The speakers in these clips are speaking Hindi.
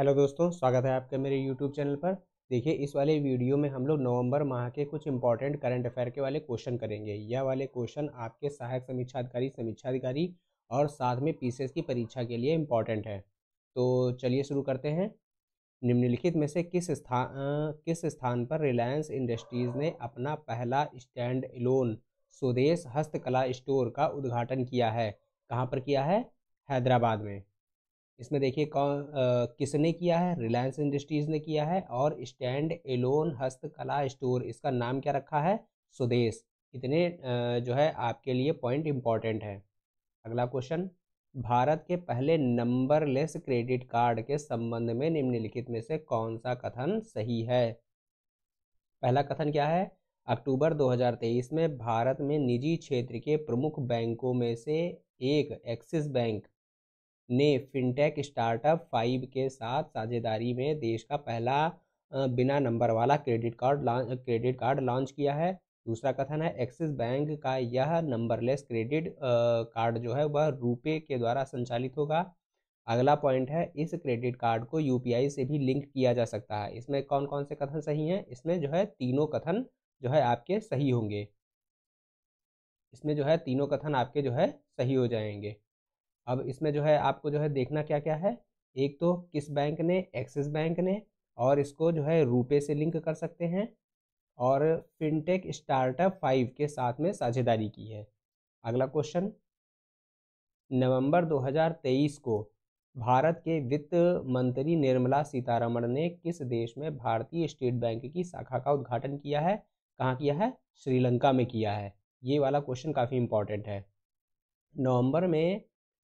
हेलो दोस्तों स्वागत है आपका मेरे यूट्यूब चैनल पर देखिए इस वाले वीडियो में हम लोग नवंबर माह के कुछ इंपॉर्टेंट करंट अफेयर के वाले क्वेश्चन करेंगे यह वाले क्वेश्चन आपके सहायक समीक्षाधिकारी समीक्षाधिकारी और साथ में पीसीएस की परीक्षा के लिए इम्पॉर्टेंट है तो चलिए शुरू करते हैं निम्नलिखित में से किस स्थान किस स्थान पर रिलायंस इंडस्ट्रीज़ ने अपना पहला स्टैंड लोन स्वदेश हस्तकला स्टोर का उद्घाटन किया है कहाँ पर किया है हैदराबाद में इसमें देखिए कौन किसने किया है रिलायंस इंडस्ट्रीज ने किया है और स्टैंड एलोन हस्तकला स्टोर इसका नाम क्या रखा है स्वदेश इतने जो है आपके लिए पॉइंट इम्पॉर्टेंट है अगला क्वेश्चन भारत के पहले नंबरलेस क्रेडिट कार्ड के संबंध में निम्नलिखित में से कौन सा कथन सही है पहला कथन क्या है अक्टूबर 2023 में भारत में निजी क्षेत्र के प्रमुख बैंकों में से एक एक्सिस बैंक ने फिनटेक स्टार्टअप फाइव के साथ साझेदारी में देश का पहला बिना नंबर वाला credit card launch credit card launch किया है दूसरा कथन है एक्सिस बैंक का यह नंबरलेस क्रेडिट कार्ड जो है वह रुपए के द्वारा संचालित होगा अगला पॉइंट है इस क्रेडिट कार्ड को यूपीआई से भी लिंक किया जा सकता है इसमें कौन कौन से कथन सही हैं इसमें जो है तीनों कथन जो है आपके सही होंगे इसमें जो है तीनों कथन आपके जो है सही हो जाएंगे अब इसमें जो है आपको जो है देखना क्या क्या है एक तो किस बैंक ने एक्सिस बैंक ने और इसको जो है रुपए से लिंक कर सकते हैं और फिनटेक स्टार्टअप फाइव के साथ में साझेदारी की है अगला क्वेश्चन नवंबर 2023 को भारत के वित्त मंत्री निर्मला सीतारमण ने किस देश में भारतीय स्टेट बैंक की शाखा का उद्घाटन किया है कहाँ किया है श्रीलंका में किया है ये वाला क्वेश्चन काफ़ी इंपॉर्टेंट है नवंबर में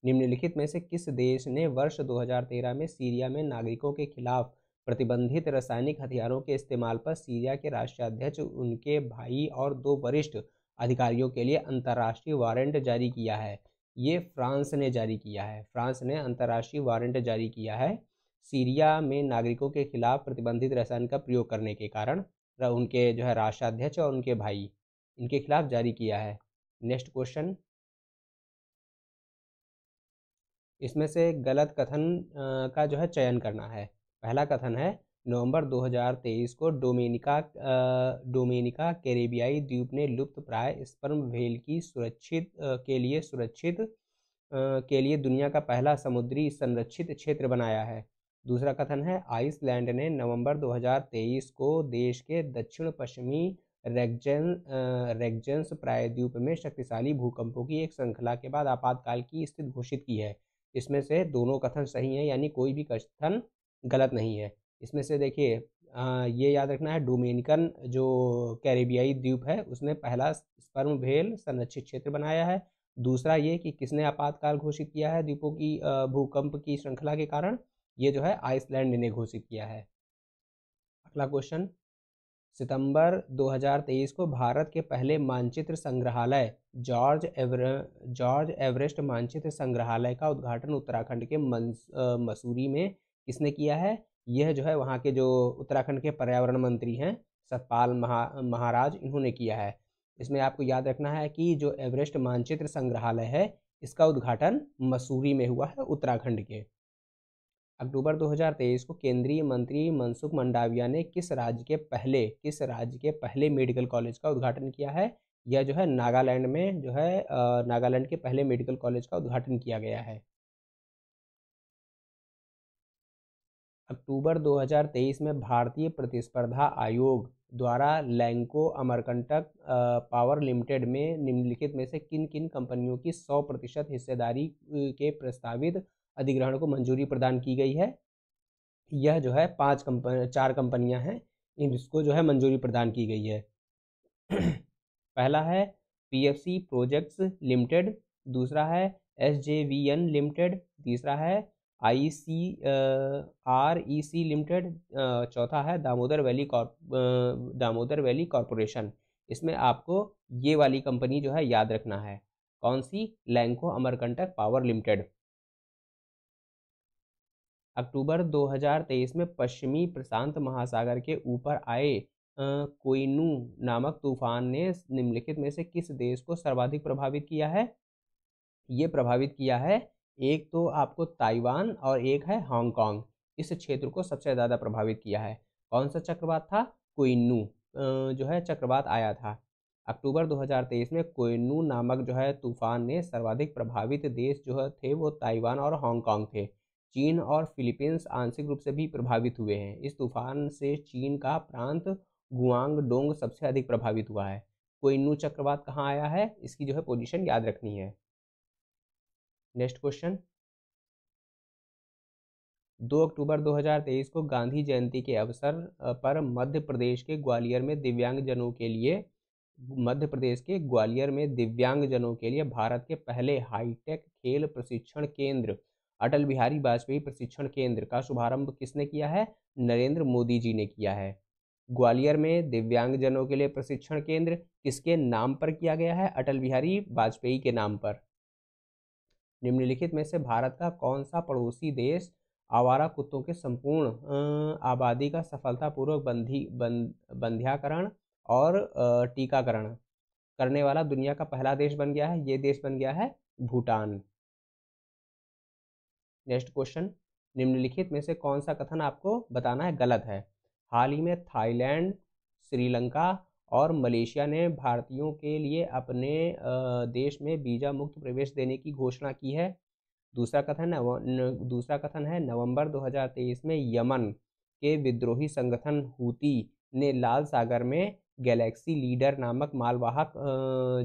निम्नलिखित में से किस देश ने वर्ष 2013 में सीरिया में नागरिकों के खिलाफ प्रतिबंधित रासायनिक हथियारों के इस्तेमाल पर सीरिया के राष्ट्राध्यक्ष उनके भाई और दो वरिष्ठ अधिकारियों के लिए अंतर्राष्ट्रीय वारंट जारी किया है ये फ्रांस ने जारी किया है फ्रांस ने अंतर्राष्ट्रीय वारंट जारी किया है सीरिया में नागरिकों के खिलाफ प्रतिबंधित रसायन का प्रयोग करने के कारण उनके जो है राष्ट्राध्यक्ष और उनके भाई इनके खिलाफ जारी किया है नेक्स्ट क्वेश्चन इसमें से गलत कथन का जो है चयन करना है पहला कथन है नवंबर 2023 को डोमेनिका डोमेनिका कैरेबियाई द्वीप ने लुप्त प्राय स्पर्म व्हेल की सुरक्षित के लिए सुरक्षित के लिए दुनिया का पहला समुद्री संरक्षित क्षेत्र बनाया है दूसरा कथन है आइसलैंड ने नवंबर 2023 को देश के दक्षिण पश्चिमी रेगजें रेगजेंस प्रायद्वीप में शक्तिशाली भूकंपों की एक श्रृंखला के बाद आपातकाल की स्थिति घोषित की है इसमें से दोनों कथन सही हैं यानी कोई भी कथन गलत नहीं है इसमें से देखिए ये याद रखना है डोमेनिकन जो कैरेबियाई द्वीप है उसने पहला स्पर्म भेल संरक्षित क्षेत्र बनाया है दूसरा ये कि किसने आपातकाल घोषित किया है द्वीपों की भूकंप की श्रृंखला के कारण ये जो है आइसलैंड ने घोषित किया है अगला क्वेश्चन सितंबर 2023 को भारत के पहले मानचित्र संग्रहालय जॉर्ज एवरे जॉर्ज एवरेस्ट मानचित्र संग्रहालय का उद्घाटन उत्तराखंड के मसूरी में किसने किया है यह जो है वहाँ के जो उत्तराखंड के पर्यावरण मंत्री हैं सतपाल महा महाराज इन्होंने किया है इसमें आपको याद रखना है कि जो एवरेस्ट मानचित्र संग्रहालय है इसका उद्घाटन मसूरी में हुआ है उत्तराखंड के अक्टूबर 2023 को केंद्रीय मंत्री मनसुख मंडाविया ने किस राज्य के पहले किस राज्य के पहले मेडिकल कॉलेज का उद्घाटन किया है यह जो है नागालैंड में जो है नागालैंड के पहले मेडिकल कॉलेज का उद्घाटन किया गया है अक्टूबर 2023 में भारतीय प्रतिस्पर्धा आयोग द्वारा लैंको अमरकंटक पावर लिमिटेड में निम्नलिखित में से किन किन कंपनियों की 100 प्रतिशत हिस्सेदारी के प्रस्तावित अधिग्रहण को मंजूरी प्रदान की गई है यह जो है पांच कंपन चार कंपनियां हैं इसको जो है मंजूरी प्रदान की गई है पहला है पीएफसी प्रोजेक्ट्स लिमिटेड दूसरा है S J V N limited तीसरा है आई सी आर ई सी लिमिटेड चौथा है Damodar valley Damodar valley corporation इसमें आपको ये वाली कंपनी जो है याद रखना है कौन सी लैंको अमरकंटक पावर लिमिटेड अक्टूबर 2023 में पश्चिमी प्रशांत महासागर के ऊपर आए कोइनू नामक तूफान ने निम्नलिखित में से किस देश को सर्वाधिक प्रभावित किया है ये प्रभावित किया है एक तो आपको ताइवान और एक है हांगकांग इस क्षेत्र को सबसे ज़्यादा प्रभावित किया है कौन सा चक्रवात था कोइनू जो है चक्रवात आया था अक्टूबर 2023 में कोइनू नामक जो है तूफान ने सर्वाधिक प्रभावित देश जो है थे वो ताइवान और हांगकांग थे चीन और फिलीपींस आंशिक रूप से भी प्रभावित हुए हैं इस तूफान से चीन का प्रांत गुआंग डोंग सबसे अधिक प्रभावित हुआ है कोई नू चक्रवात कहाँ आया है इसकी जो है पोजीशन याद रखनी है नेक्स्ट क्वेश्चन दो अक्टूबर 2023 को गांधी जयंती के अवसर पर मध्य प्रदेश के ग्वालियर में दिव्यांगजनों के लिए मध्य प्रदेश के ग्वालियर में दिव्यांगजनों के लिए भारत के पहले हाईटेक खेल प्रशिक्षण केंद्र अटल बिहारी वाजपेयी प्रशिक्षण केंद्र का शुभारंभ किसने किया है नरेंद्र मोदी जी ने किया है ग्वालियर में दिव्यांगजनों के लिए प्रशिक्षण केंद्र किसके नाम पर किया गया है अटल बिहारी वाजपेयी के नाम पर निम्नलिखित में से भारत का कौन सा पड़ोसी देश आवारा कुत्तों के संपूर्ण आबादी का सफलतापूर्वक बंधी बंध बंध्याकरण और टीकाकरण करने वाला दुनिया का पहला देश बन गया है ये देश बन गया है भूटान नेक्स्ट क्वेश्चन निम्नलिखित में से कौन सा कथन आपको बताना है गलत है हाल ही में थाईलैंड श्रीलंका और मलेशिया ने भारतीयों के लिए अपने देश में वीज़ा मुक्त प्रवेश देने की घोषणा की है दूसरा कथन नव दूसरा कथन है नवंबर 2023 में यमन के विद्रोही संगठन हूती ने लाल सागर में गैलेक्सी लीडर नामक मालवाहक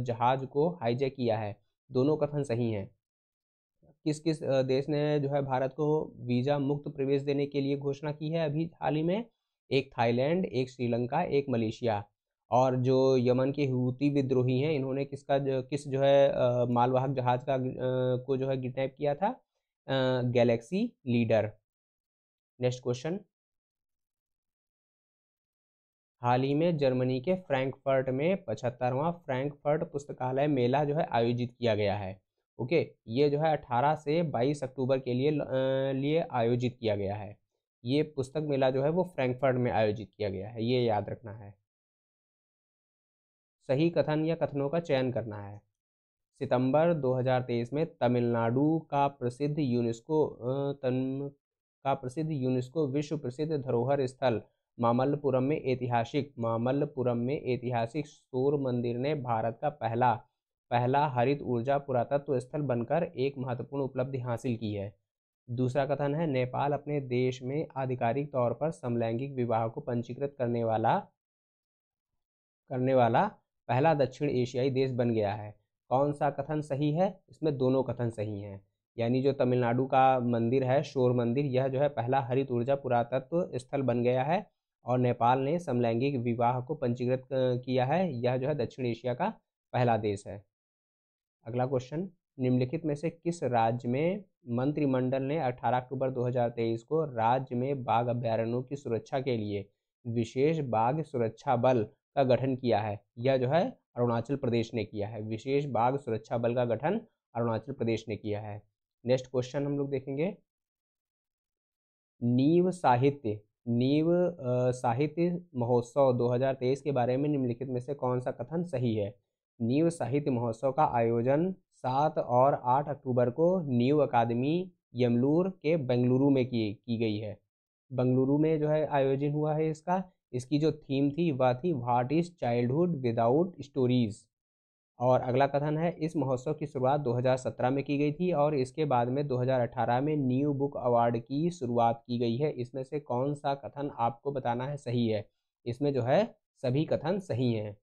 जहाज को हाईजैक किया है दोनों कथन सही हैं किस किस देश ने जो है भारत को वीज़ा मुक्त प्रवेश देने के लिए घोषणा की है अभी हाल ही में एक थाईलैंड एक श्रीलंका एक मलेशिया और जो यमन के हूती विद्रोही हैं इन्होंने किसका जो, किस जो है मालवाहक जहाज का को जो है किडनैप किया था गैलेक्सी लीडर नेक्स्ट क्वेश्चन हाल ही में जर्मनी के फ्रैंकफर्ट में पचहत्तरवां फ्रैंकफर्ट पुस्तकालय मेला जो है आयोजित किया गया है ओके ये जो है 18 से 22 अक्टूबर के लिए लिए आयोजित किया गया है ये पुस्तक मेला जो है वो फ्रैंकफर्ट में आयोजित किया गया है ये याद रखना है सही कथन या कथनों का चयन करना है सितंबर 2023 में तमिलनाडु का प्रसिद्ध यूनेस्को तन का प्रसिद्ध यूनेस्को विश्व प्रसिद्ध धरोहर स्थल मामल्लपुरम में ऐतिहासिक मामल्लपुरम में ऐतिहासिक सूर्य मंदिर ने भारत का पहला पहला हरित ऊर्जा पुरातत्व स्थल बनकर एक महत्वपूर्ण उपलब्धि हासिल की है दूसरा कथन है नेपाल अपने देश में आधिकारिक तौर पर समलैंगिक विवाह को पंजीकृत करने वाला करने वाला पहला दक्षिण एशियाई देश बन गया है कौन सा कथन सही है इसमें दोनों कथन सही हैं यानी जो तमिलनाडु का मंदिर है शोर मंदिर यह जो है पहला हरित ऊर्जा पुरातत्व स्थल बन गया है और नेपाल ने समलैंगिक विवाह को पंजीकृत किया है यह जो है दक्षिण एशिया का पहला देश है अगला क्वेश्चन निम्नलिखित में से किस राज्य में मंत्रिमंडल ने 18 अक्टूबर 2023 को राज्य में बाघ अभ्यारण्यों की सुरक्षा के लिए विशेष बाघ सुरक्षा बल का गठन किया है यह जो है अरुणाचल प्रदेश ने किया है विशेष बाघ सुरक्षा बल का गठन अरुणाचल प्रदेश ने किया है नेक्स्ट क्वेश्चन हम लोग देखेंगे नीव साहित्य नीव साहित्य महोत्सव 2023 के बारे में निम्नलिखित में से कौन सा कथन सही है न्यू साहित्य महोत्सव का आयोजन सात और आठ अक्टूबर को न्यू अकादमी यमलूर के बेंगलुरु में की की गई है बेंगलुरु में जो है आयोजन हुआ है इसका इसकी जो थीम थी वह थी what is childhood without stories और अगला कथन है इस महोत्सव की शुरुआत 2017 में की गई थी और इसके बाद में 2018 में न्यू बुक अवार्ड की शुरुआत की गई है इसमें से कौन सा कथन आपको बताना है सही है इसमें जो है सभी कथन सही हैं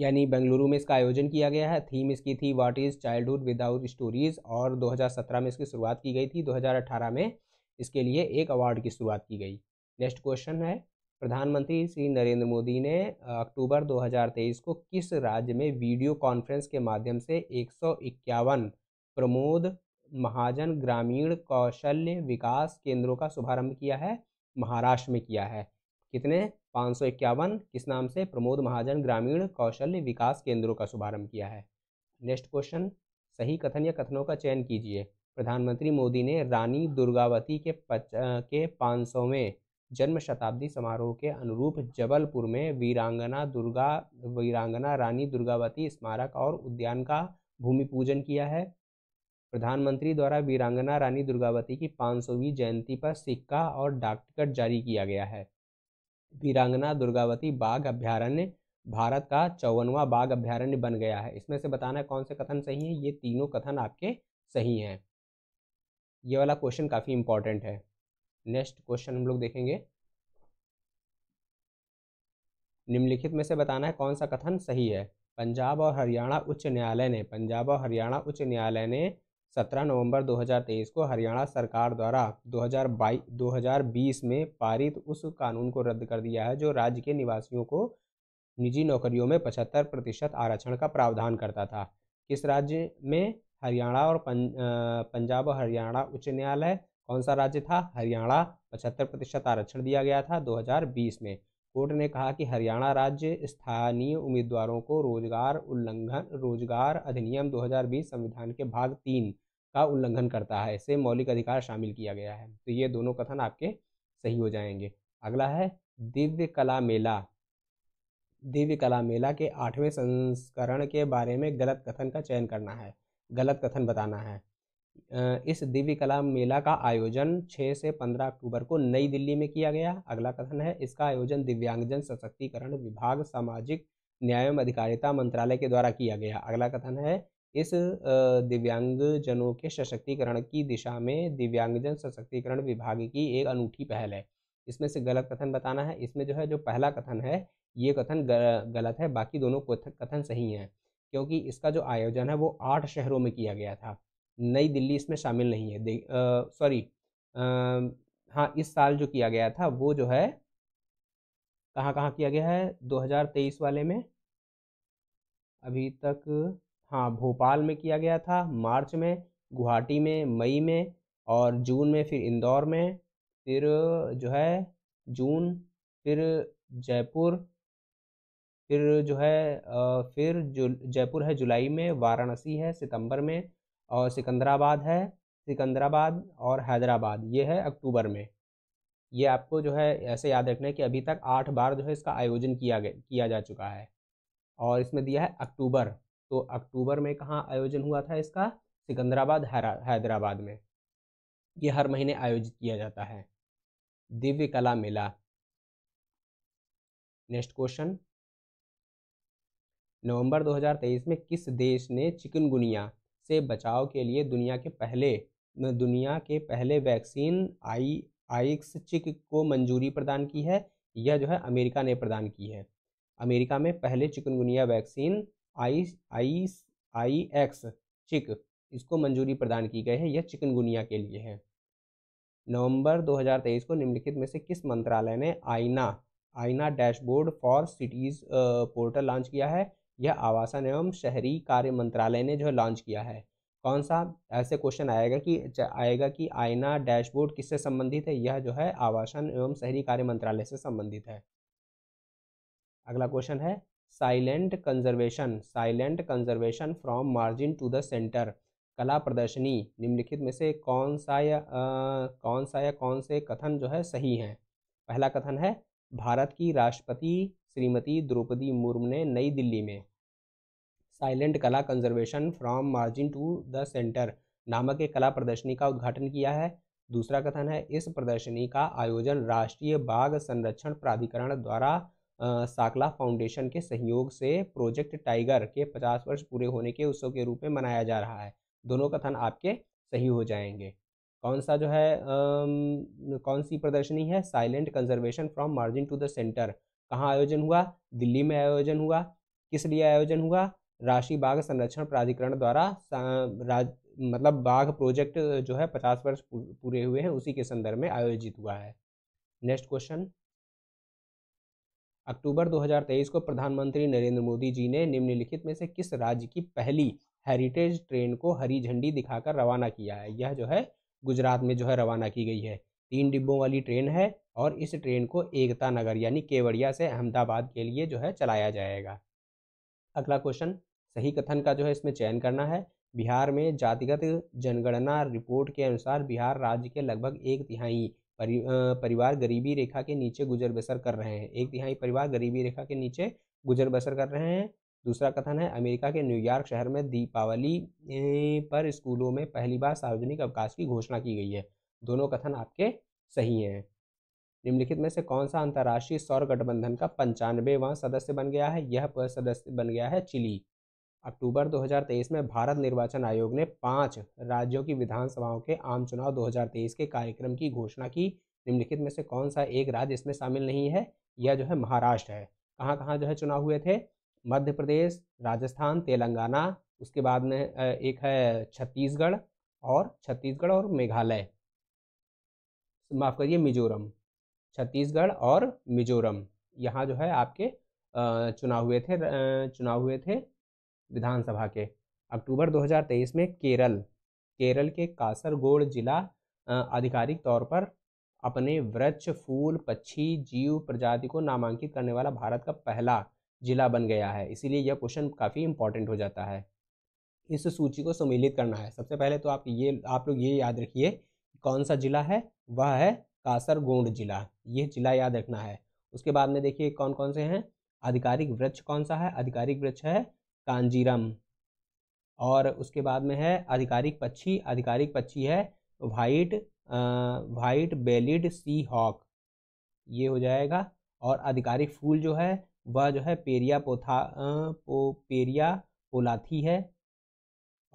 यानी बेंगलुरु में इसका आयोजन किया गया है थीम इसकी थी what is childhood without stories और 2017 में इसकी शुरुआत की गई थी 2018 में इसके लिए एक अवार्ड की शुरुआत की गई नेक्स्ट क्वेश्चन है प्रधानमंत्री श्री नरेंद्र मोदी ने अक्टूबर 2023 को किस राज्य में वीडियो कॉन्फ्रेंस के माध्यम से एक प्रमोद महाजन ग्रामीण कौशल्य विकास केंद्रों का शुभारम्भ किया है महाराष्ट्र में किया है कितने पाँच किस नाम से प्रमोद महाजन ग्रामीण कौशल्य विकास केंद्रों का शुभारंभ किया है नेक्स्ट क्वेश्चन सही कथन या कथनों का चयन कीजिए प्रधानमंत्री मोदी ने रानी दुर्गावती के पच, के पाँच सौवें जन्म शताब्दी समारोह के अनुरूप जबलपुर में वीरांगना दुर्गा वीरांगना रानी दुर्गावती स्मारक और उद्यान का भूमि पूजन किया है प्रधानमंत्री द्वारा वीरांगना रानी दुर्गावती की 500वीं जयंती पर सिक्का और डाक टिकट जारी किया गया है वीरांगना दुर्गावती बाघ अभ्यारण्य भारत का चौवनवा बाघ अभ्यारण्य बन गया है इसमें से बताना है कौन से कथन सही है ये तीनों कथन आपके सही हैं ये वाला क्वेश्चन काफ़ी इंपॉर्टेंट है नेक्स्ट क्वेश्चन हम लोग देखेंगे निम्नलिखित में से बताना है कौन सा कथन सही है पंजाब और हरियाणा उच्च न्यायालय ने पंजाब और हरियाणा उच्च न्यायालय ने 17 नवंबर 2023 को हरियाणा सरकार द्वारा हज़ार 2020 में पारित उस कानून को रद्द कर दिया है जो राज्य के निवासियों को निजी नौकरियों में 75 प्रतिशत आरक्षण का प्रावधान करता था किस राज्य में हरियाणा और पं पंजाब और हरियाणा उच्च न्यायालय कौन सा राज्य था हरियाणा 75 प्रतिशत आरक्षण दिया गया था 2020 में कोर्ट ने कहा कि हरियाणा राज्य स्थानीय उम्मीदवारों को रोजगार उल्लंघन रोजगार अधिनियम 2020 संविधान के भाग तीन का उल्लंघन करता है इससे मौलिक अधिकार शामिल किया गया है तो ये दोनों कथन आपके सही हो जाएंगे अगला है दिव्य कला मेला दिव्य कला मेला के आठवें संस्करण के बारे में गलत कथन का चयन करना है गलत कथन बताना है इस दिव्य कला मेला का आयोजन 6 से 15 अक्टूबर को नई दिल्ली में किया गया अगला कथन है इसका आयोजन दिव्यांगजन सशक्तिकरण विभाग सामाजिक न्याय एवं अधिकारिता मंत्रालय के द्वारा किया गया अगला कथन है इस दिव्यांगजनों के सशक्तिकरण की दिशा में दिव्यांगजन सशक्तिकरण विभाग की एक अनूठी पहल है इसमें से गलत कथन बताना है इसमें जो है जो पहला कथन है ये कथन गलत है बाकी दोनों कथन सही हैं क्योंकि इसका जो आयोजन है वो आठ शहरों में किया गया था नई दिल्ली इसमें शामिल नहीं है सॉरी हाँ इस साल जो किया गया था वो जो है कहाँ कहाँ किया गया है 2023 वाले में अभी तक हाँ भोपाल में किया गया था मार्च में गुवाहाटी में मई में और जून में फिर इंदौर में फिर जो है जून फिर जयपुर फिर जो है फिर जो जयपुर है जुलाई में वाराणसी है सितंबर में और सिकंदराबाद है सिकंदराबाद और हैदराबाद ये है अक्टूबर में ये आपको जो है ऐसे याद रखना है कि अभी तक आठ बार जो है इसका आयोजन किया गया किया जा चुका है और इसमें दिया है अक्टूबर तो अक्टूबर में कहाँ आयोजन हुआ था इसका सिकंदराबाद हैदराबाद में ये हर महीने आयोजित किया जाता है दिव्य कला मेला नेक्स्ट क्वेश्चन नवंबर 2023 में किस देश ने चिकनगुनिया से बचाव के लिए दुनिया के पहले दुनिया के पहले वैक्सीन आई आइक्स चिक को मंजूरी प्रदान की है यह जो है अमेरिका ने प्रदान की है अमेरिका में पहले चिकनगुनिया वैक्सीन आई आई आई एक्स चिक इसको मंजूरी प्रदान की गई है यह चिकनगुनिया के लिए है नवंबर 2023 को निम्नलिखित में से किस मंत्रालय ने AAINA AAINA dashboard for cities portal launch किया है यह आवासन एवं शहरी कार्य मंत्रालय ने जो है लॉन्च किया है कौन सा ऐसे क्वेश्चन आएगा कि आएगा कि आईना डैशबोर्ड किससे संबंधित है यह जो है आवासन एवं शहरी कार्य मंत्रालय से संबंधित है अगला क्वेश्चन है silent conservation silent conservation from margin to the center कला प्रदर्शनी निम्नलिखित में से कौन सा या आ, कौन सा या कौन से कथन जो है सही हैं पहला कथन है भारत की राष्ट्रपति श्रीमती द्रौपदी मुर्मू ने नई दिल्ली में साइलेंट कला conservation from margin to the center नामक एक कला प्रदर्शनी का उद्घाटन किया है दूसरा कथन है इस प्रदर्शनी का आयोजन राष्ट्रीय बाघ संरक्षण प्राधिकरण द्वारा आ, साकला फाउंडेशन के सहयोग से प्रोजेक्ट टाइगर के 50 वर्ष पूरे होने के उत्सव के रूप में मनाया जा रहा है दोनों कथन आपके सही हो जाएंगे कौन सा जो है कौन सी प्रदर्शनी है silent conservation from margin to the center कहाँ आयोजन हुआ दिल्ली में आयोजन हुआ किस लिए आयोजन हुआ राशि बाघ संरक्षण प्राधिकरण द्वारा राज, मतलब बाघ प्रोजेक्ट जो है पचास वर्ष पूरे हुए हैं उसी के संदर्भ में आयोजित हुआ है नेक्स्ट क्वेश्चन अक्टूबर 2023 को प्रधानमंत्री नरेंद्र मोदी जी ने निम्नलिखित में से किस राज्य की पहली हेरिटेज ट्रेन को हरी झंडी दिखाकर रवाना किया है यह जो है गुजरात में जो है रवाना की गई है तीन डिब्बों वाली ट्रेन है और इस ट्रेन को एकता नगर यानी केवड़िया से अहमदाबाद के लिए जो है चलाया जाएगा अगला क्वेश्चन सही कथन का जो है इसमें चयन करना है बिहार में जातिगत जनगणना रिपोर्ट के अनुसार बिहार राज्य के लगभग एक तिहाई परि, परिवार गरीबी रेखा के नीचे गुजर बसर कर रहे हैं एक तिहाई परिवार गरीबी रेखा के नीचे गुजर बसर कर रहे हैं दूसरा कथन है अमेरिका के न्यूयॉर्क शहर में दीपावली पर स्कूलों में पहली बार सार्वजनिक अवकाश की घोषणा की गई है दोनों कथन आपके सही हैं निम्नलिखित में से कौन सा अंतर्राष्ट्रीय सौर गठबंधन का पंचानवेवा सदस्य बन गया है यह सदस्य बन गया है चिली अक्टूबर 2023 में भारत निर्वाचन आयोग ने पांच राज्यों की विधानसभाओं के आम चुनाव 2023 के कार्यक्रम की घोषणा की निम्नलिखित में से कौन सा एक राज्य इसमें शामिल नहीं है यह जो है महाराष्ट्र है कहाँ कहाँ जो है चुनाव हुए थे मध्य प्रदेश राजस्थान तेलंगाना उसके बाद में एक है छत्तीसगढ़ और छत्तीसगढ़ और मेघालय माफ़ करिए मिजोरम छत्तीसगढ़ और मिजोरम यहाँ जो है आपके चुनाव हुए थे चुनाव हुए थे विधानसभा के अक्टूबर 2023 में केरल केरल के कासरगोड जिला आधिकारिक तौर पर अपने वृक्ष फूल पक्षी जीव प्रजाति को नामांकित करने वाला भारत का पहला जिला बन गया है इसीलिए यह क्वेश्चन काफ़ी इंपॉर्टेंट हो जाता है इस सूची को सम्मिलित करना है सबसे पहले तो आप ये आप लोग ये याद रखिए कौन सा जिला है वह है कासरगोंड जिला यह जिला याद रखना है उसके बाद में देखिए कौन कौन से हैं आधिकारिक वृक्ष कौन सा है आधिकारिक वृक्ष है कांजीरम और उसके बाद में है आधिकारिक पक्षी आधिकारिक पक्षी है white white bellied sea hawk ये हो जाएगा और आधिकारिक फूल जो है वह जो है पेरिया पोथा पो पेरिया पोलाथी है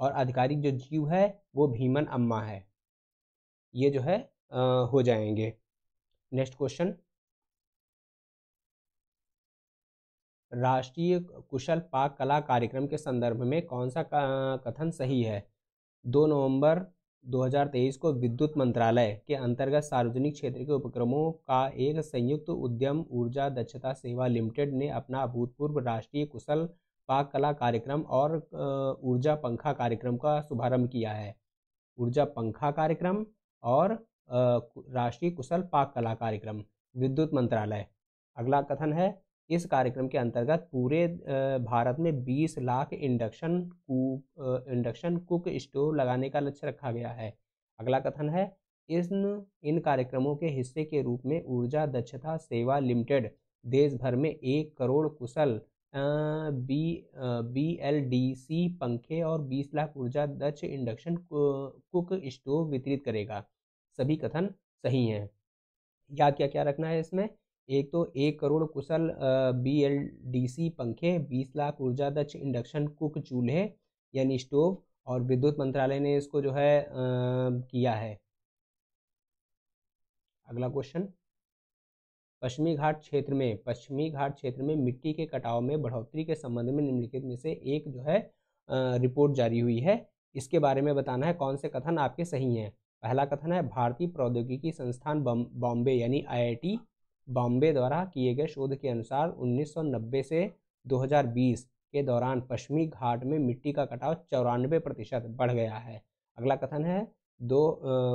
और आधिकारिक जो जीव है वो भीमन अम्मा है ये जो है आ, हो जाएंगे नेक्स्ट क्वेश्चन राष्ट्रीय कुशल पाक कला कार्यक्रम के संदर्भ में कौन सा कथन सही है दो नवंबर 2023 को विद्युत मंत्रालय के अंतर्गत सार्वजनिक क्षेत्र के उपक्रमों का एक संयुक्त उद्यम ऊर्जा दक्षता सेवा लिमिटेड ने अपना अभूतपूर्व राष्ट्रीय कुशल पाक कला कार्यक्रम और ऊर्जा पंखा कार्यक्रम का शुभारंभ किया है ऊर्जा पंखा कार्यक्रम और राष्ट्रीय कुशल पाक कला कार्यक्रम विद्युत मंत्रालय अगला कथन है इस कार्यक्रम के अंतर्गत पूरे भारत में 20 lakh induction induction cook stove लगाने का लक्ष्य रखा गया है अगला कथन है इन इन कार्यक्रमों के हिस्से के रूप में ऊर्जा दक्षता सेवा लिमिटेड देश भर में एक करोड़ कुशल B B L D C पंखे और 20 लाख ऊर्जा दक्ष इंडक्शन कुक स्टोव वितरित करेगा सभी कथन सही हैं याद क्या क्या रखना है इसमें एक तो एक करोड़ कुशल बी एल डी सी पंखे बीस लाख ऊर्जा दक्ष इंडक्शन कुक चूल्हे यानी स्टोव और विद्युत मंत्रालय ने इसको जो है आ, किया है अगला क्वेश्चन पश्चिमी घाट क्षेत्र में पश्चिमी घाट क्षेत्र में मिट्टी के कटाव में बढ़ोतरी के संबंध में निम्नलिखित में से एक जो है आ, रिपोर्ट जारी हुई है इसके बारे में बताना है कौन से कथन आपके सही हैं पहला कथन है भारतीय प्रौद्योगिकी संस्थान बॉम्बे यानी आईआईटी बॉम्बे द्वारा किए गए शोध के अनुसार 1990 से 2020 के दौरान पश्चिमी घाट में मिट्टी का कटाव चौरानवे प्रतिशत बढ़ गया है अगला कथन है दो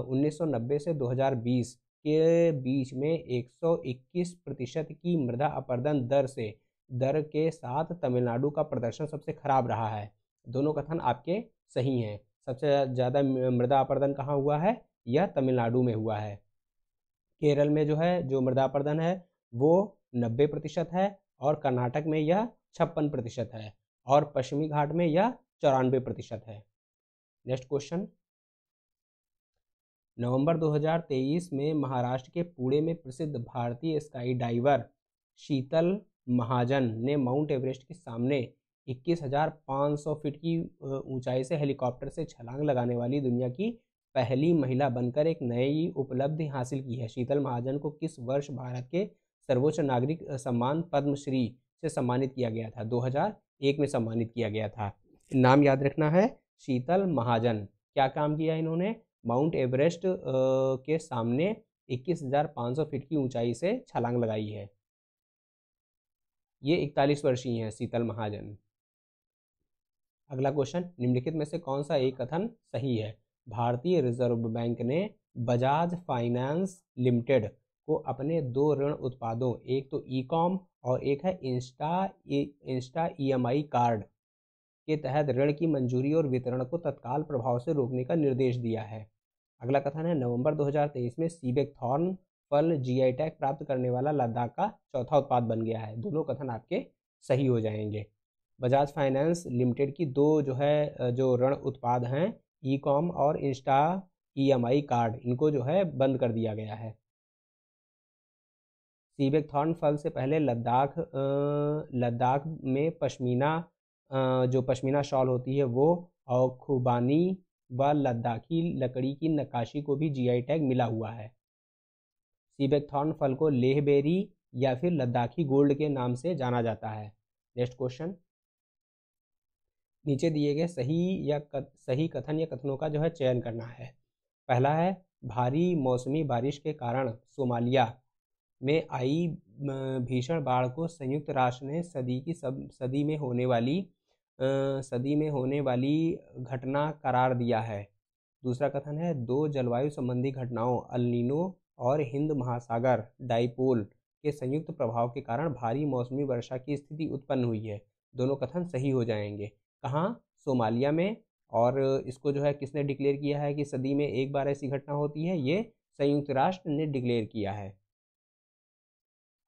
उन्नीस से 2020 के बीच में 121 प्रतिशत की मृदा अपर्दन दर से दर के साथ तमिलनाडु का प्रदर्शन सबसे खराब रहा है दोनों कथन आपके सही हैं सबसे ज़्यादा मृदा अपर्दन कहाँ हुआ है यह तमिलनाडु में हुआ है केरल में जो है जो मृदा प्रदन है वो नब्बे प्रतिशत है और कर्नाटक में यह छप्पन प्रतिशत है और पश्चिमी घाट में यह चौरानवे प्रतिशत है नेक्स्ट क्वेश्चन नवंबर 2023 में महाराष्ट्र के पुणे में प्रसिद्ध भारतीय स्काई डाइवर शीतल महाजन ने माउंट एवरेस्ट के सामने 21,500 फीट की ऊंचाई से हेलीकॉप्टर से छलांग लगाने वाली दुनिया की पहली महिला बनकर एक नई उपलब्धि हासिल की है शीतल महाजन को किस वर्ष भारत के सर्वोच्च नागरिक सम्मान पद्मश्री से सम्मानित किया गया था 2001 में सम्मानित किया गया था नाम याद रखना है शीतल महाजन क्या काम किया इन्होंने माउंट एवरेस्ट के सामने 21,500 फीट की ऊंचाई से छलांग लगाई है ये इकतालीस वर्षीय हैं शीतल महाजन अगला क्वेश्चन निम्नलिखित में से कौन सा एक कथन सही है भारतीय रिजर्व बैंक ने बजाज फाइनेंस लिमिटेड को अपने दो ऋण उत्पादों एक तो ई कॉम और एक है इंस्टा इंस्टा ईएमआई कार्ड के तहत ऋण की मंजूरी और वितरण को तत्काल प्रभाव से रोकने का निर्देश दिया है अगला कथन है नवंबर 2023 में सीबेक थॉर्न फल जीआई टैग प्राप्त करने वाला लद्दाख का चौथा उत्पाद बन गया है दोनों कथन आपके सही हो जाएंगे बजाज फाइनेंस लिमिटेड की दो जो है जो ऋण उत्पाद हैं ई कॉम और इंस्टा ई कार्ड इनको जो है बंद कर दिया गया है सीबेक थॉर्न फल से पहले लद्दाख लद्दाख में पश्मीना जो पश्मीना शॉल होती है वो और खुबानी व लद्दाखी लकड़ी की नक्काशी को भी जीआई टैग मिला हुआ है सीबेक थॉर्न फल को लेहबेरी या फिर लद्दाखी गोल्ड के नाम से जाना जाता है नेक्स्ट क्वेश्चन नीचे दिए गए सही या कथ, सही कथन या कथनों का जो है चयन करना है पहला है भारी मौसमी बारिश के कारण सोमालिया में आई भीषण बाढ़ को संयुक्त राष्ट्र ने सदी की सब सदी में होने वाली सदी में होने वाली घटना करार दिया है दूसरा कथन है दो जलवायु संबंधी घटनाओं अलिनो और हिंद महासागर डाइपोल के संयुक्त प्रभाव के कारण भारी मौसमी वर्षा की स्थिति उत्पन्न हुई है दोनों कथन सही हो जाएंगे कहाँ सोमालिया में और इसको जो है किसने डिक्लेयर किया है कि सदी में एक बार ऐसी घटना होती है ये संयुक्त राष्ट्र ने डिक्लेयर किया है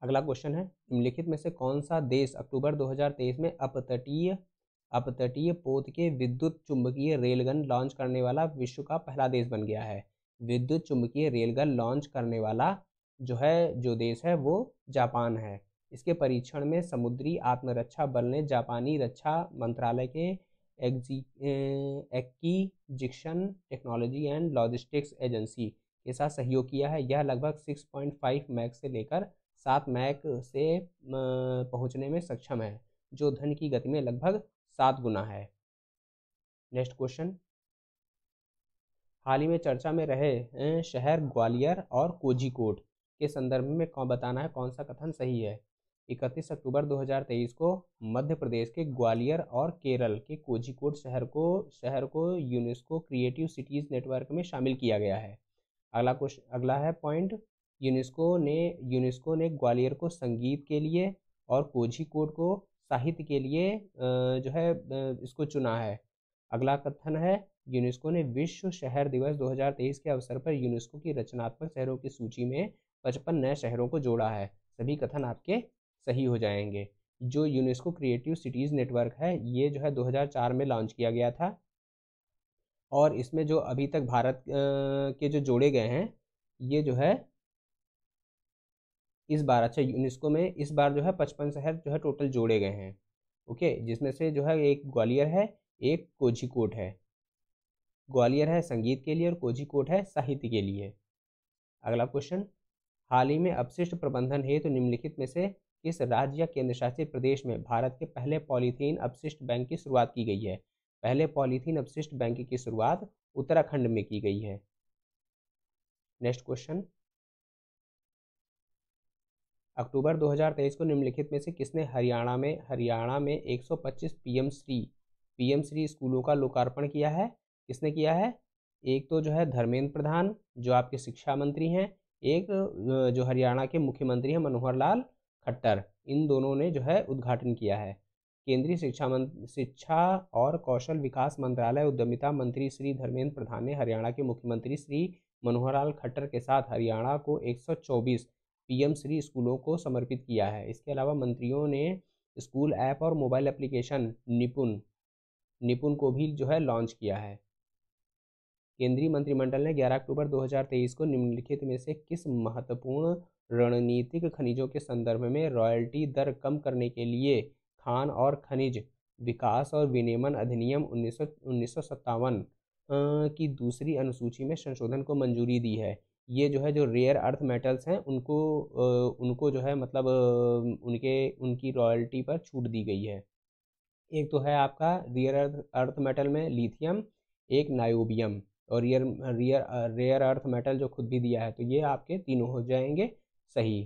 अगला क्वेश्चन है निम्नलिखित में से कौन सा देश अक्टूबर 2023 में अपतटीय अपतटीय पोत के विद्युत चुंबकीय रेलगन लॉन्च करने वाला विश्व का पहला देश बन गया है विद्युत चुंबकीय रेलगन लॉन्च करने वाला जो है जो देश है वो जापान है इसके परीक्षण में समुद्री आत्मरक्षा बल ने जापानी रक्षा मंत्रालय के acquisition technology and logistics agency के साथ सहयोग किया है यह लगभग 6.5 मैक से लेकर 7 मैक से पहुंचने में सक्षम है जो धन की गति में लगभग सात गुना है नेक्स्ट क्वेश्चन हाल ही में चर्चा में रहे शहर ग्वालियर और कोझिकोड के संदर्भ में कौन बताना है कौन सा कथन सही है इकतीस अक्टूबर 2023 को मध्य प्रदेश के ग्वालियर और केरल के कोझिकोड शहर को शहर को यूनेस्को क्रिएटिव सिटीज़ नेटवर्क में शामिल किया गया है अगला क्वेश्चन अगला है पॉइंट यूनेस्को ने यूनेस्को ने ग्वालियर को संगीत के लिए और कोझिकोड को साहित्य के लिए जो है इसको चुना है अगला कथन है यूनेस्को ने विश्व शहर दिवस 2023 के अवसर पर यूनेस्को की रचनात्मक शहरों की सूची में पचपन नए शहरों को जोड़ा है सभी कथन आपके सही हो जाएंगे जो यूनेस्को क्रिएटिव सिटीज़ नेटवर्क है ये जो है 2004 में लॉन्च किया गया था और इसमें जो अभी तक भारत के जो जोड़े गए हैं ये जो है इस बार अच्छा यूनेस्को में इस बार जो है पचपन शहर जो है टोटल जोड़े गए हैं ओके जिसमें से जो है एक ग्वालियर है एक कोझिकोट है ग्वालियर है संगीत के लिए और कोझिकोट है साहित्य के लिए अगला क्वेश्चन हाल ही में अपशिष्ट प्रबंधन हेतु तो निम्नलिखित में से इस राज्य या केंद्र शासित प्रदेश में भारत के पहले पॉलीथीन अपशिष्ट बैंक की शुरुआत की गई है पहले पॉलीथीन अपशिष्ट बैंक की शुरुआत उत्तराखंड में की गई है नेक्स्ट क्वेश्चन अक्टूबर 2023 को निम्नलिखित में से किसने हरियाणा में हरियाणा में 125 पीएम श्री पीएम श्री स्कूलों का लोकार्पण किया है किसने किया है एक तो जो है धर्मेंद्र प्रधान जो आपके शिक्षा मंत्री हैं एक जो हरियाणा के मुख्यमंत्री हैं मनोहर लाल खट्टर इन दोनों ने जो है उद्घाटन किया है केंद्रीय शिक्षा मंत्र शिक्षा और कौशल विकास मंत्रालय उद्यमिता मंत्री श्री धर्मेंद्र प्रधान ने हरियाणा के मुख्यमंत्री श्री मनोहर लाल खट्टर के साथ हरियाणा को 124 पीएम श्री स्कूलों को समर्पित किया है इसके अलावा मंत्रियों ने स्कूल ऐप और मोबाइल एप्लीकेशन निपुण निपुण को भी जो है लॉन्च किया है केंद्रीय मंत्रिमंडल ने 11 अक्टूबर 2023 को निम्नलिखित में से किस महत्वपूर्ण रणनीतिक खनिजों के संदर्भ में रॉयल्टी दर कम करने के लिए खान और खनिज विकास और विनियमन अधिनियम उन्नीस सौ की दूसरी अनुसूची में संशोधन को मंजूरी दी है ये जो है जो रेयर अर्थ मेटल्स हैं उनको उनको जो है मतलब उनके उनकी रॉयल्टी पर छूट दी गई है एक तो है आपका रेयर अर्थ अर्थ मेटल में लिथियम एक नायोबियम और rare rare rare earth metal जो खुद भी दिया है तो ये आपके तीनों हो जाएंगे सही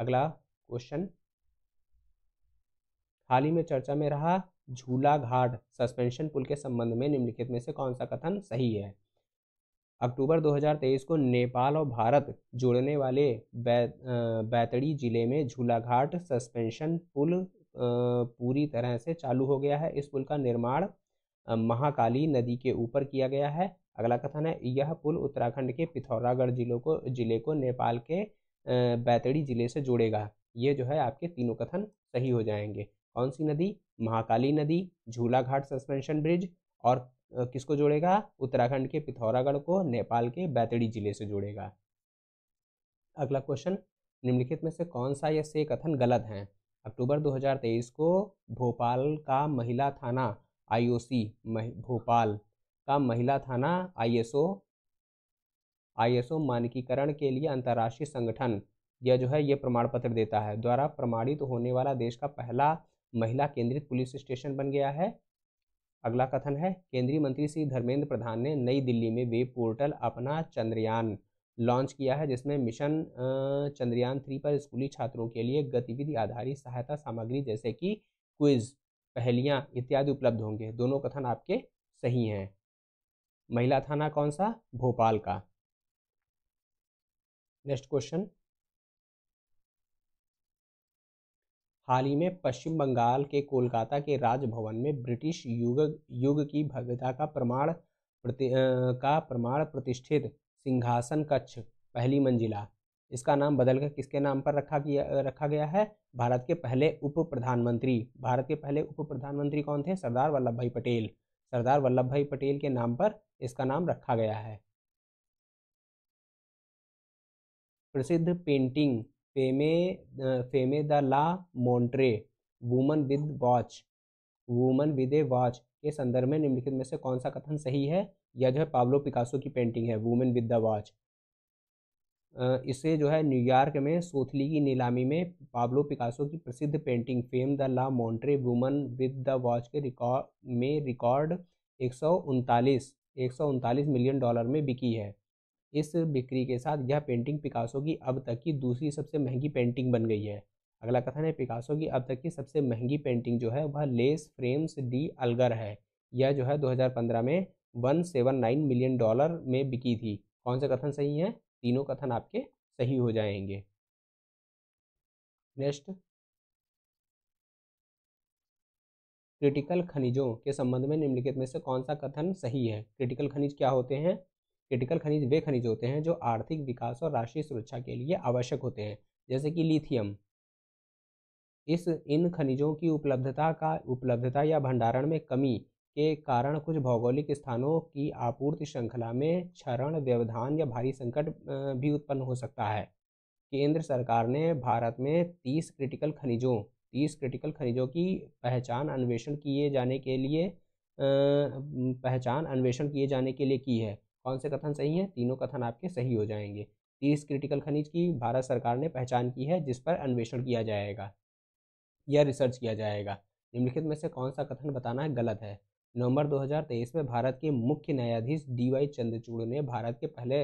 अगला क्वेश्चन हाल ही में चर्चा में रहा झूला घाट सस्पेंशन पुल के संबंध में निम्नलिखित में से कौन सा कथन सही है अक्टूबर 2023 को नेपाल और भारत जोड़ने वाले बै, बैतड़ी जिले में झूलाघाट सस्पेंशन पुल पूरी तरह से चालू हो गया है इस पुल का निर्माण महाकाली नदी के ऊपर किया गया है अगला कथन है यह पुल उत्तराखंड के पिथौरागढ़ जिलों को जिले को नेपाल के बैतड़ी जिले से जोड़ेगा ये जो है आपके तीनों कथन सही हो जाएंगे कौन सी नदी महाकाली नदी झूला घाट सस्पेंशन ब्रिज और किसको जोड़ेगा उत्तराखंड के पिथौरागढ़ को नेपाल के बैतड़ी जिले से जोड़ेगा अगला क्वेश्चन निम्नलिखित में से कौन सा यह से कथन गलत है अक्टूबर 2023 को भोपाल का महिला थाना आईओसी भोपाल का महिला थाना आईएसओ आईएसओ मानकीकरण के लिए अंतर्राष्ट्रीय संगठन यह जो है ये प्रमाण पत्र देता है द्वारा प्रमाणित तो होने वाला देश का पहला महिला केंद्रित पुलिस स्टेशन बन गया है अगला कथन है केंद्रीय मंत्री श्री धर्मेंद्र प्रधान ने नई दिल्ली में वेब पोर्टल अपना चंद्रयान लॉन्च किया है जिसमें मिशन चंद्रयान थ्री पर स्कूली छात्रों के लिए गतिविधि आधारित सहायता सामग्री जैसे कि क्विज पहलियाँ इत्यादि उपलब्ध होंगे दोनों कथन आपके सही हैं महिला थाना कौन सा भोपाल का नेक्स्ट क्वेश्चन हाल ही में पश्चिम बंगाल के कोलकाता के राजभवन में ब्रिटिश युग युग की भव्यता का प्रमाण प्रति, का प्रमाण प्रतिष्ठित सिंहासन कक्ष पहली मंजिला इसका नाम बदलकर किसके नाम पर रखा गया रखा गया है भारत के पहले उप प्रधानमंत्री भारत के पहले उप प्रधानमंत्री कौन थे सरदार वल्लभ भाई पटेल सरदार वल्लभ भाई पटेल के नाम पर इसका नाम रखा गया है प्रसिद्ध पेंटिंग फेमे फेमे द ला मोन्ट्रे woman with watch woman with a watch के संदर्भ में निम्नलिखित में से कौन सा कथन सही है यह जो है पाब्लो पिकासो की पेंटिंग है वुमेन विद द वॉच इसे जो है न्यूयॉर्क में सोथली की नीलामी में पाब्लो पिकासो की प्रसिद्ध पेंटिंग फेम द ला मॉन्ट्रे वुमन विद द वॉच के रिकॉर्ड में रिकॉर्ड एक सौ उनतालीस एक सौ उनतालीस मिलियन डॉलर में बिकी है इस बिक्री के साथ यह पेंटिंग पिकासो की अब तक की दूसरी सबसे महंगी पेंटिंग बन गई है अगला कथन है पिकासो की अब तक की सबसे महंगी पेंटिंग जो है वह लेस फ्रेम्स डी अलगर है यह जो है 2015 में 179 मिलियन डॉलर में बिकी थी कौन सा कथन सही है तीनों कथन आपके सही हो जाएंगे नेक्स्ट क्रिटिकल खनिजों के संबंध में निम्नलिखित में से कौन सा कथन सही है क्रिटिकल खनिज क्या होते हैं क्रिटिकल खनिज वे खनिज होते हैं जो आर्थिक विकास और राष्ट्रीय सुरक्षा के लिए आवश्यक होते हैं जैसे कि लिथियम इस इन खनिजों की उपलब्धता का उपलब्धता या भंडारण में कमी के कारण कुछ भौगोलिक स्थानों की आपूर्ति श्रृंखला में क्षरण व्यवधान या भारी संकट भी उत्पन्न हो सकता है केंद्र सरकार ने भारत में 30 क्रिटिकल खनिजों 30 क्रिटिकल खनिजों की पहचान अन्वेषण किए जाने के लिए पहचान अन्वेषण किए जाने के लिए की है कौन से कथन सही हैं तीनों कथन आपके सही हो जाएंगे तीस क्रिटिकल खनिज की भारत सरकार ने पहचान की है जिस पर अन्वेषण किया जाएगा या रिसर्च किया जाएगा निम्नलिखित में से कौन सा कथन बताना है गलत है नवंबर 2023 में भारत के मुख्य न्यायाधीश डीवाई चंद्रचूड़ ने भारत के पहले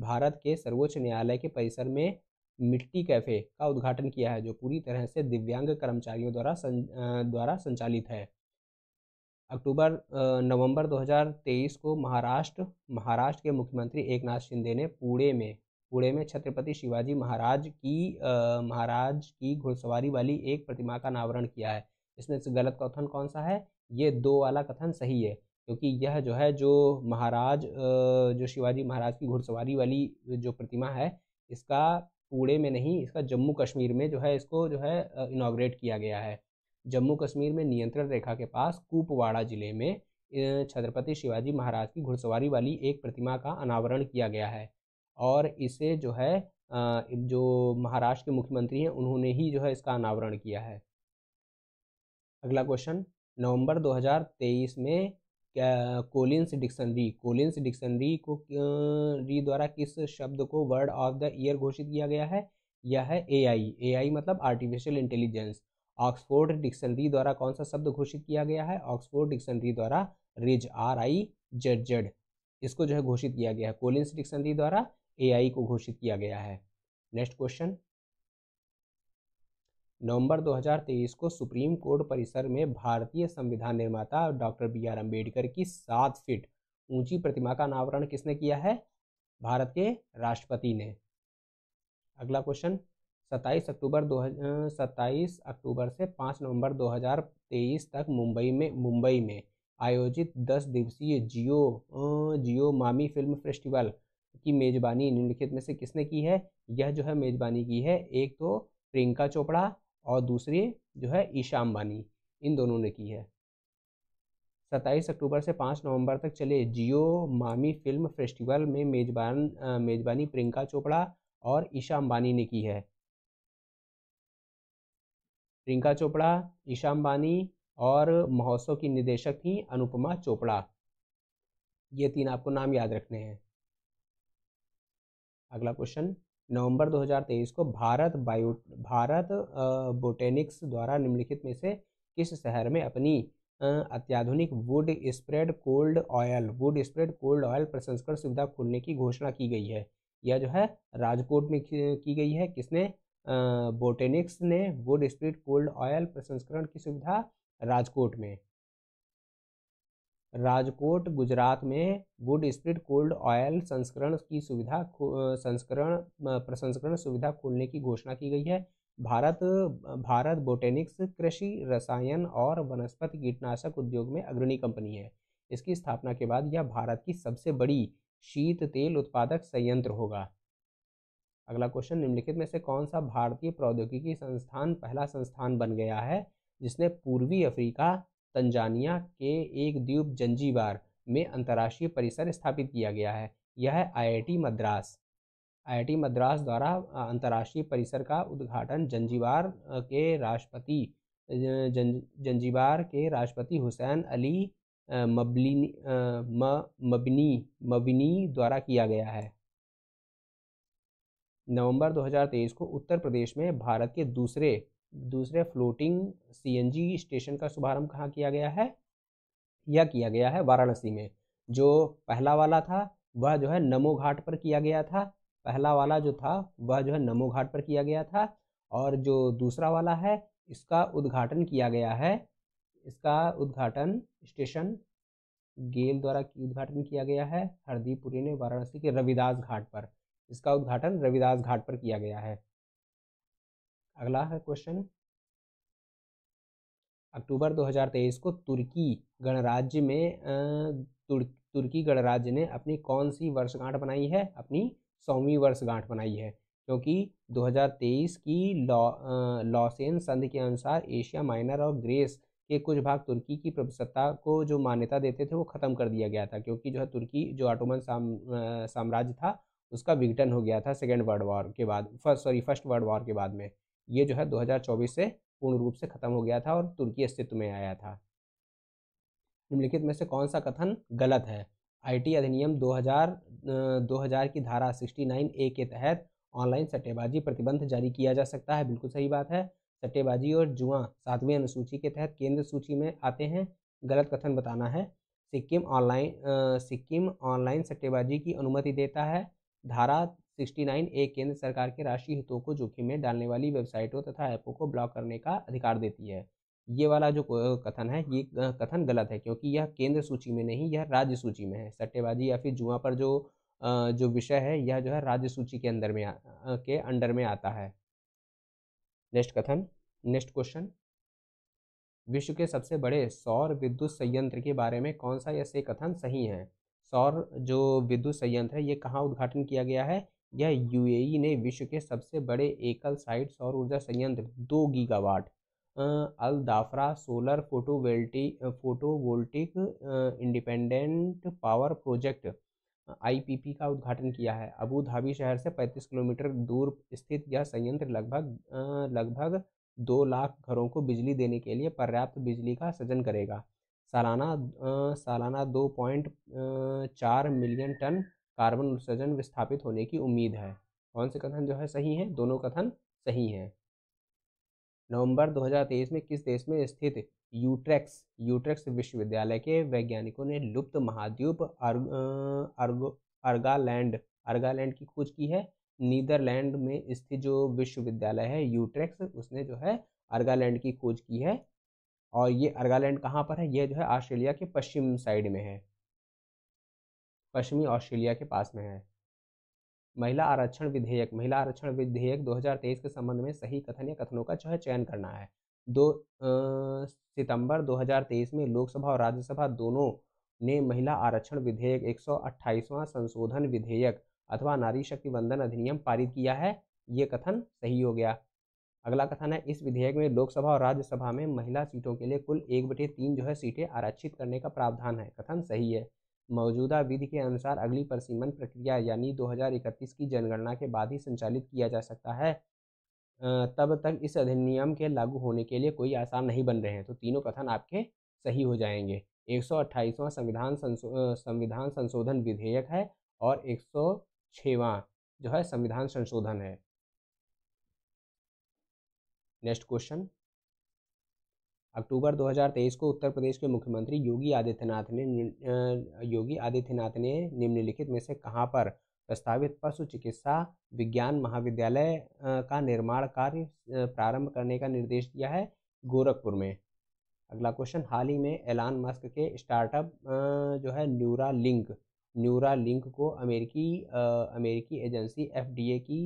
भारत के सर्वोच्च न्यायालय के परिसर में मिट्टी कैफे का उद्घाटन किया है जो पूरी तरह से दिव्यांग कर्मचारियों द्वारा सं, द्वारा संचालित है अक्टूबर नवंबर 2023 को महाराष्ट्र महाराष्ट्र के मुख्यमंत्री एकनाथ शिंदे ने पुणे में पुणे में छत्रपति शिवाजी महाराज की आ, महाराज की घुड़सवारी वाली एक प्रतिमा का अनावरण किया है इसमें गलत कथन कौन सा है ये दो वाला कथन सही है क्योंकि यह जो है जो महाराज जो शिवाजी महाराज की घुड़सवारी वाली जो प्रतिमा है इसका पूड़े में नहीं इसका जम्मू कश्मीर में जो है इसको जो है इनाग्रेट किया गया है जम्मू कश्मीर में नियंत्रण रेखा के पास कुपवाड़ा जिले में छत्रपति शिवाजी महाराज की घुड़सवारी वाली एक प्रतिमा का अनावरण किया गया है और इसे जो है जो महाराष्ट्र के मुख्यमंत्री हैं उन्होंने ही जो है इसका अनावरण किया है अगला क्वेश्चन नवंबर 2023 में कोलिंस डिक्शनरी कोलिंस डिक्शनरी को री द्वारा किस शब्द को वर्ड ऑफ द ईयर घोषित किया गया है यह है एआई एआई मतलब आर्टिफिशियल इंटेलिजेंस ऑक्सफोर्ड डिक्शनरी द्वारा कौन सा शब्द घोषित किया गया है ऑक्सफोर्ड डिक्शनरी द्वारा rizz R I Z Z इसको जो है घोषित किया गया है कोलिंस डिक्शनरी द्वारा एआई को घोषित किया गया है नेक्स्ट क्वेश्चन नवंबर 2023 को सुप्रीम कोर्ट परिसर में भारतीय संविधान निर्माता डॉक्टर बी आर अम्बेडकर की सात फीट ऊंची प्रतिमा का अनावरण किसने किया है भारत के राष्ट्रपति ने अगला क्वेश्चन 27 अक्टूबर दो सत्ताईस अक्टूबर से 5 नवंबर 2023 तक मुंबई में मुंबई में आयोजित 10 दिवसीय जियो जियो मामी फिल्म फेस्टिवल की मेज़बानी निम्नलिखित में से किसने की है यह जो है मेज़बानी की है एक तो प्रियंका चोपड़ा और दूसरी जो है ईशा अम्बानी इन दोनों ने की है सत्ताईस अक्टूबर से पाँच नवंबर तक चले जियो मामी फिल्म फेस्टिवल में मेजबान मेजबानी प्रियंका चोपड़ा और ईशा अम्बानी ने की है प्रियंका चोपड़ा ईशा अम्बानी और महोत्सव की निदेशक थी अनुपमा चोपड़ा ये तीन आपको नाम याद रखने हैं अगला क्वेश्चन नवंबर 2023 को भारत बायो भारत बोटेनिक्स द्वारा निम्नलिखित में से किस शहर में अपनी अत्याधुनिक wood spread cold oil wood spread cold oil प्रसंस्करण सुविधा खोलने की घोषणा की गई है यह जो है राजकोट में की गई है किसने बोटेनिक्स ने वुड स्प्रेड कोल्ड ऑयल प्रसंस्करण की सुविधा राजकोट में राजकोट गुजरात में वुड स्प्रिट कोल्ड ऑयल संस्करण की सुविधा संस्करण प्रसंस्करण सुविधा खोलने की घोषणा की गई है भारत भारत बोटेनिक्स कृषि रसायन और वनस्पति कीटनाशक उद्योग में अग्रणी कंपनी है इसकी स्थापना के बाद यह भारत की सबसे बड़ी शीत तेल उत्पादक संयंत्र होगा अगला क्वेश्चन निम्नलिखित में से कौन सा भारतीय प्रौद्योगिकी संस्थान पहला संस्थान बन गया है जिसने पूर्वी अफ्रीका तंजानिया के एक द्वीप जंजीबार में अंतर्राष्ट्रीय परिसर स्थापित किया गया है यह आईआईटी मद्रास आईआईटी मद्रास द्वारा अंतर्राष्ट्रीय परिसर का उद्घाटन जंजीबार के राष्ट्रपति जं, जंजीबार के राष्ट्रपति हुसैन अली मबलिनी मबनी मबनी द्वारा किया गया है नवंबर 2023 को उत्तर प्रदेश में भारत के दूसरे दूसरे फ्लोटिंग सीएनजी स्टेशन का शुभारंभ कहाँ किया गया है यह किया गया है वाराणसी में जो पहला वाला था वह जो है नमो घाट पर किया गया था पहला वाला जो था वह जो है नमो घाट पर किया गया था और जो दूसरा वाला है इसका उद्घाटन किया गया है इसका उद्घाटन स्टेशन गेल द्वारा उद्घाटन किया गया है हरदीप पुरी ने वाराणसी के रविदास घाट पर इसका उद्घाटन रविदास घाट पर किया गया है अगला है क्वेश्चन अक्टूबर 2023 को तुर्की गणराज्य में तुर्क, तुर्की गणराज्य ने अपनी कौन सी वर्षगांठ बनाई है अपनी सौवीं वर्षगांठ बनाई है क्योंकि 2023 की लॉसेन लौ, संधि के अनुसार एशिया माइनर और ग्रेस के कुछ भाग तुर्की की प्रभुसत्ता को जो मान्यता देते थे वो ख़त्म कर दिया गया था क्योंकि जो है तुर्की जो ऑटोमन साम, साम्राज्य था उसका विघटन हो गया था सेकेंड वर्ल्ड वॉर के बाद first sorry first world war के बाद में ये जो है 2024 से पूर्ण रूप से खत्म हो गया था और तुर्की अस्तित्व में आया था निम्नलिखित में से कौन सा कथन गलत है आईटी अधिनियम 2000 2000 की धारा 69 ए के तहत ऑनलाइन सट्टेबाजी प्रतिबंध जारी किया जा सकता है बिल्कुल सही बात है सट्टेबाजी और जुआ सातवीं अनुसूची के तहत केंद्र सूची में आते हैं गलत कथन बताना है सिक्किम ऑनलाइन सिक्किम ऑनलाइन सट्टेबाजी की अनुमति देता है धारा 69 ए केंद्र सरकार के राष्ट्रीय हितों को जोखिम में डालने वाली वेबसाइटों तथा ऐपों को ब्लॉक करने का अधिकार देती है ये वाला जो कथन है ये कथन गलत है क्योंकि यह केंद्र सूची में नहीं यह राज्य सूची में है सट्टेबाजी या फिर जुआ पर जो जो विषय है यह जो है राज्य सूची के अंदर में के अंडर में आता है नेक्स्ट कथन नेक्स्ट क्वेश्चन विश्व के सबसे बड़े सौर विद्युत संयंत्र के बारे में कौन सा ऐसे कथन सही है सौर जो विद्युत संयंत्र है ये कहाँ उद्घाटन किया गया है यह यूएई ने विश्व के सबसे बड़े एकल साइट सौर ऊर्जा संयंत्र दो gigawatt Al Dhafra solar photovoltaic photovoltaic independent power project IPP का उद्घाटन किया है अबू धाबी शहर से 35 किलोमीटर दूर स्थित यह संयंत्र लगभग लगभग दो लाख घरों को बिजली देने के लिए पर्याप्त बिजली का सृजन करेगा सालाना सालाना दो पॉइंट चार मिलियन टन कार्बन उत्सर्जन विस्थापित होने की उम्मीद है कौन से कथन जो है सही हैं दोनों कथन सही हैं नवंबर 2023 में किस देश में स्थित यूट्रेक्स यूट्रेक्स विश्वविद्यालय के वैज्ञानिकों ने लुप्त महाद्वीप अर्ग अर्गालैंड अर्गालैंड की खोज की है नीदरलैंड में स्थित जो विश्वविद्यालय है यूट्रेक्स उसने जो है अर्गालैंड की खोज की है और ये अर्गालैंड कहाँ पर है यह जो है ऑस्ट्रेलिया के पश्चिम साइड में है पश्चिमी ऑस्ट्रेलिया के पास में है महिला आरक्षण विधेयक महिला आरक्षण विधेयक 2023 के संबंध में सही कथन या कथनों का जो है चयन करना है दो आ, सितंबर 2023 में लोकसभा और राज्यसभा दोनों ने महिला आरक्षण विधेयक एक संशोधन विधेयक अथवा नारी शक्ति बंधन अधिनियम पारित किया है ये कथन सही हो गया अगला कथन है इस विधेयक में लोकसभा और राज्यसभा में महिला सीटों के लिए कुल एक बटे तीन जो है सीटें आरक्षित करने का प्रावधान है कथन सही है मौजूदा विधि के अनुसार अगली परसीमन प्रक्रिया यानी 2031 की जनगणना के बाद ही संचालित किया जा सकता है तब तक इस अधिनियम के लागू होने के लिए कोई आसान नहीं बन रहे हैं तो तीनों कथन आपके सही हो जाएंगे एक संविधान संविधान संशोधन विधेयक है और एक जो है संविधान संशोधन है नेक्स्ट क्वेश्चन अक्टूबर 2023 को उत्तर प्रदेश के मुख्यमंत्री योगी आदित्यनाथ ने योगी आदित्यनाथ ने निम्नलिखित में से कहाँ पर प्रस्तावित पशु चिकित्सा विज्ञान महाविद्यालय का निर्माण कार्य प्रारंभ करने का निर्देश दिया है गोरखपुर में अगला क्वेश्चन हाल ही में एलान मस्क के स्टार्टअप जो है न्यूरा लिंक न्यूरा लिंक को अमेरिकी अमेरिकी एजेंसी एफडीए की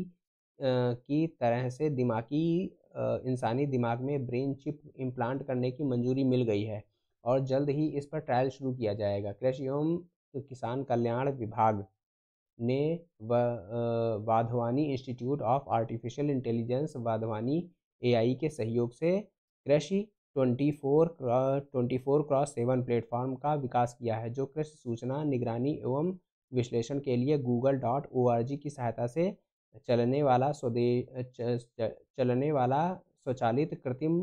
की तरह से दिमागी इंसानी दिमाग में ब्रेन चिप इम्प्लांट करने की मंजूरी मिल गई है और जल्द ही इस पर ट्रायल शुरू किया जाएगा कृषि एवं किसान कल्याण विभाग ने Wadhwani institute of artificial intelligence Wadhwani AI के सहयोग से कृषि 24 twenty four cross seven platform का विकास किया है जो कृषि सूचना निगरानी एवं विश्लेषण के लिए गूगल डॉट ओ की सहायता से चलने वाला स्वदेश चलने वाला स्वचालित कृत्रिम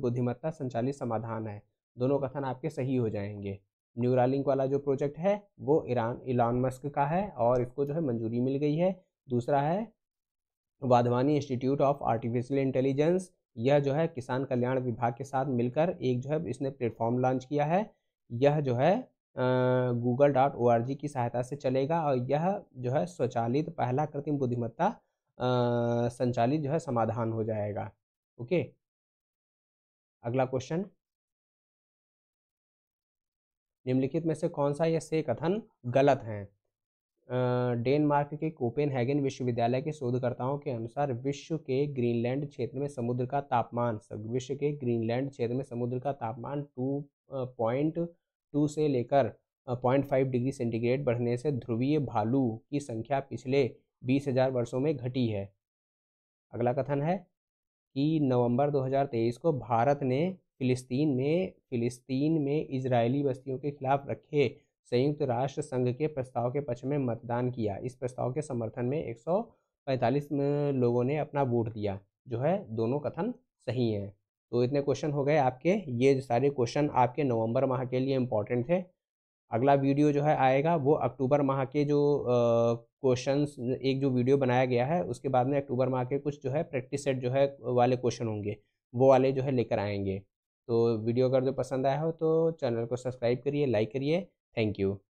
बुद्धिमत्ता संचालित समाधान है दोनों कथन आपके सही हो जाएंगे न्यूरालिंक वाला जो प्रोजेक्ट है वो ईरान इलान मस्क का है और इसको जो है मंजूरी मिल गई है दूसरा है Wadhwani institute of artificial intelligence यह जो है किसान कल्याण विभाग के साथ मिलकर एक जो है इसने प्लेटफॉर्म लॉन्च किया है यह जो है Google dot O R G की सहायता से चलेगा और यह जो है स्वचालित पहला कृत्रिम बुद्धिमत्ता संचालित जो है समाधान हो जाएगा ओके अगला क्वेश्चन निम्नलिखित में से कौन सा यह से कथन गलत है डेनमार्क के कोपेनहेगन विश्वविद्यालय के शोधकर्ताओं के अनुसार विश्व के ग्रीनलैंड क्षेत्र में समुद्र का तापमान विश्व के ग्रीनलैंड क्षेत्र में समुद्र का तापमान टू पॉइंट टू से लेकर पॉइंट फाइव डिग्री सेंटीग्रेड बढ़ने से ध्रुवीय भालू की संख्या पिछले बीस हजार वर्षों में घटी है अगला कथन है कि नवंबर 2023 को भारत ने फिलिस्तीन में फिलिस्तीन में इजरायली बस्तियों के खिलाफ रखे संयुक्त राष्ट्र संघ के प्रस्ताव के पक्ष में मतदान किया इस प्रस्ताव के समर्थन में एक लोगों ने अपना वोट दिया जो है दोनों कथन सही हैं तो इतने क्वेश्चन हो गए आपके ये सारे क्वेश्चन आपके नवंबर माह के लिए इम्पॉर्टेंट थे अगला वीडियो जो है आएगा वो अक्टूबर माह के जो क्वेश्चंस एक जो वीडियो बनाया गया है उसके बाद में अक्टूबर माह के कुछ जो है प्रैक्टिस सेट जो है वाले क्वेश्चन होंगे वो वाले जो है लेकर आएंगे तो वीडियो अगर जो पसंद आया हो तो चैनल को सब्सक्राइब करिए लाइक करिए थैंक यू